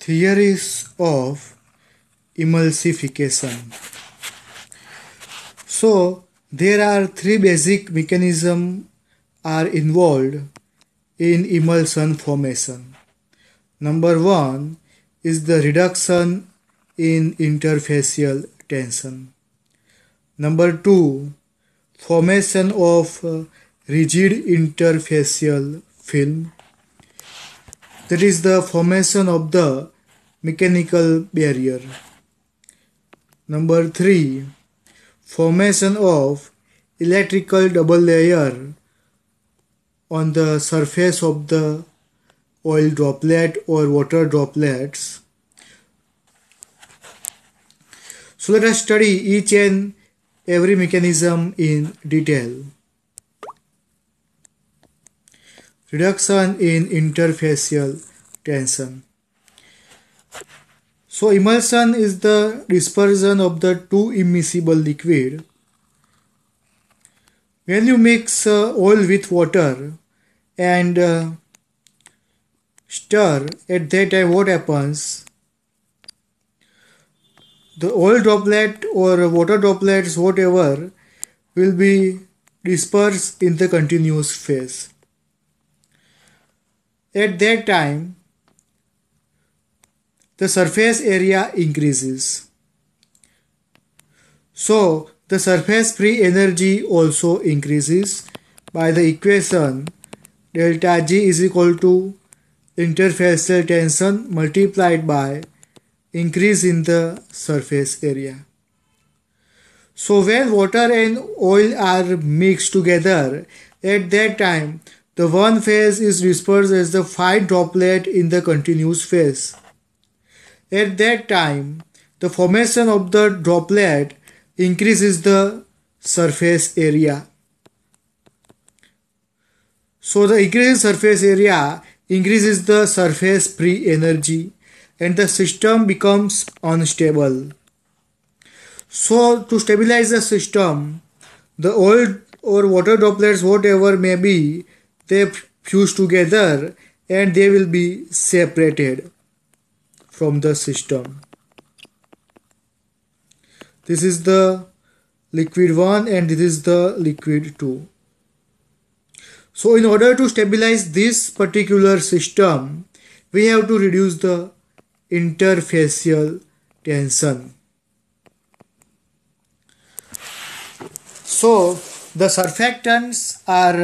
theories of emulsification so there are three basic mechanisms are involved in emulsion formation number 1 is the reduction in interfacial tension number 2 formation of rigid interfacial film that is the formation of the mechanical barrier. Number 3 formation of electrical double layer on the surface of the oil droplet or water droplets. So let us study each and every mechanism in detail. reduction in interfacial tension. So emulsion is the dispersion of the two immiscible liquid. When you mix uh, oil with water and uh, stir at that time what happens? The oil droplet or water droplets whatever will be dispersed in the continuous phase. At that time, the surface area increases. So, the surface free energy also increases by the equation delta G is equal to interfacial tension multiplied by increase in the surface area. So when water and oil are mixed together at that time the one phase is dispersed as the fine droplet in the continuous phase. At that time, the formation of the droplet increases the surface area. So the increased surface area increases the surface free energy and the system becomes unstable. So to stabilize the system, the oil or water droplets whatever may be they fuse together and they will be separated from the system this is the liquid 1 and this is the liquid 2 so in order to stabilize this particular system we have to reduce the interfacial tension so the surfactants are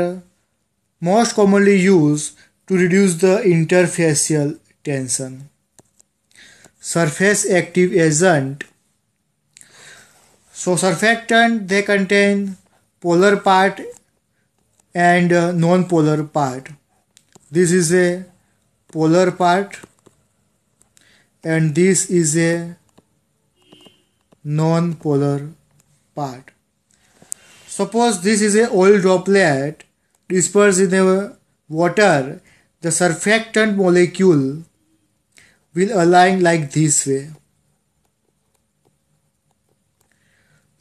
most commonly used to reduce the interfacial tension. Surface active agent. So surfactant they contain polar part and uh, non-polar part. This is a polar part and this is a non-polar part. Suppose this is a oil droplet disperse in the water, the surfactant molecule will align like this way.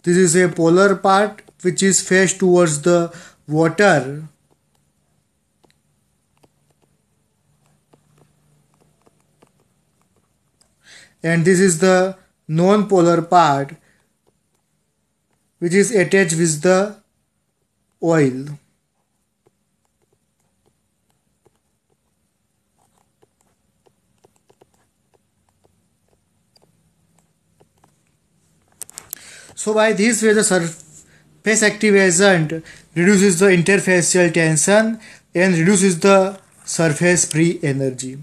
This is a polar part which is faced towards the water. And this is the non-polar part which is attached with the oil. So by this way the surface active agent reduces the interfacial tension and reduces the surface free energy.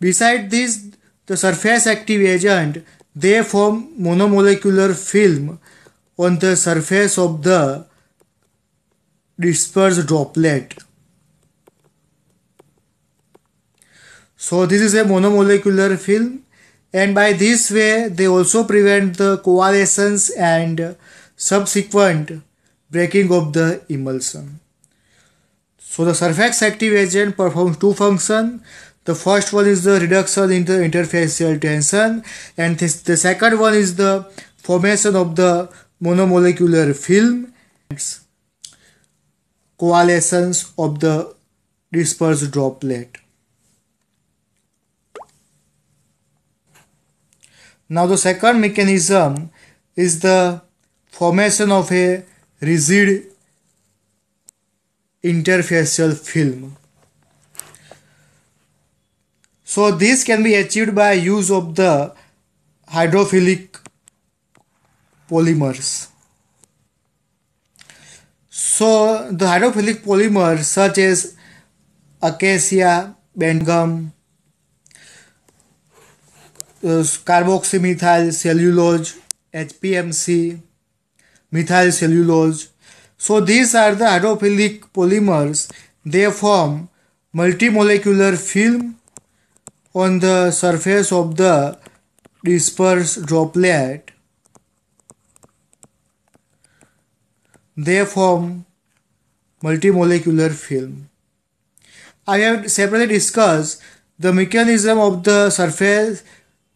Beside this, the surface active agent they form monomolecular film on the surface of the dispersed droplet. So this is a monomolecular film and by this way they also prevent the coalescence and subsequent breaking of the emulsion. So the surfax active agent performs two functions. The first one is the reduction in the interfacial tension and this, the second one is the formation of the monomolecular film coalescence of the dispersed droplet. Now, the second mechanism is the formation of a rigid interfacial film. So, this can be achieved by use of the hydrophilic polymers. So, the hydrophilic polymers such as acacia, bentgum, uh, carboxymethyl cellulose, HPMC, methyl cellulose. So these are the hydrophilic polymers. They form multimolecular film on the surface of the dispersed droplet. They form multimolecular film. I have separately discussed the mechanism of the surface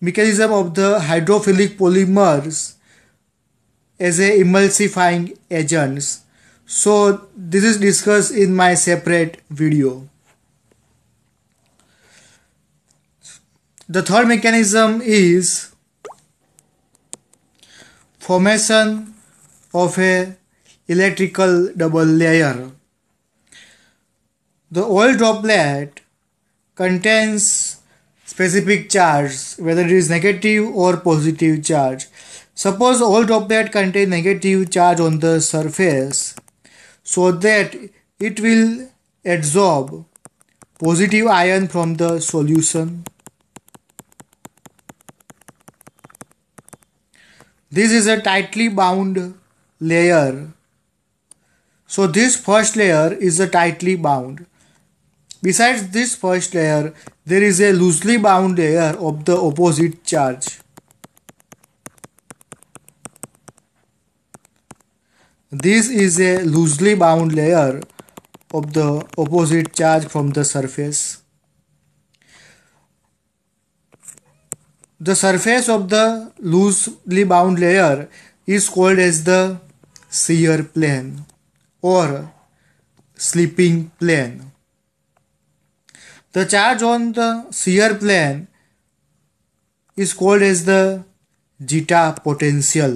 mechanism of the hydrophilic polymers as a emulsifying agents. So this is discussed in my separate video. The third mechanism is formation of a electrical double layer. The oil droplet contains specific charge whether it is negative or positive charge suppose all that contain negative charge on the surface so that it will absorb positive ion from the solution this is a tightly bound layer so this first layer is a tightly bound Besides this first layer, there is a loosely bound layer of the opposite charge. This is a loosely bound layer of the opposite charge from the surface. The surface of the loosely bound layer is called as the shear plane or slipping plane. The charge on the shear plane is called as the zeta potential.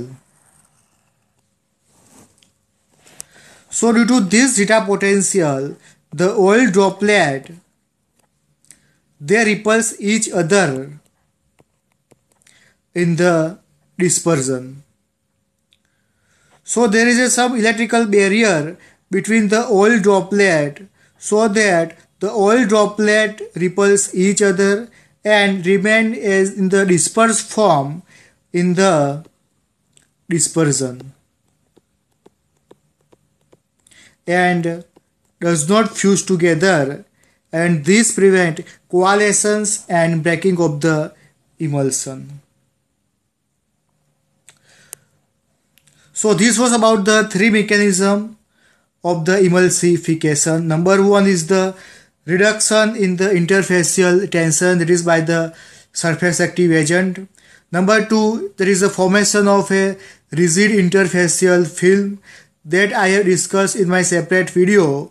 So due to this zeta potential, the oil droplet they repulse each other in the dispersion. So there is a some electrical barrier between the oil droplet so that the oil droplet repels each other and remain as in the dispersed form in the dispersion and does not fuse together and this prevent coalescence and breaking of the emulsion. So this was about the three mechanism of the emulsification. Number one is the reduction in the interfacial tension that is by the surface active agent. Number two, there is a formation of a rigid interfacial film that I have discussed in my separate video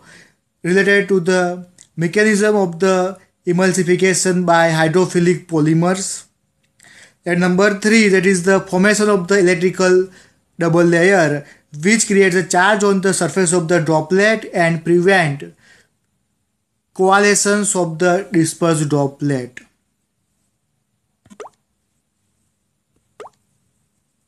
related to the mechanism of the emulsification by hydrophilic polymers. And number three, that is the formation of the electrical double layer which creates a charge on the surface of the droplet and prevent coalescence of the dispersed droplet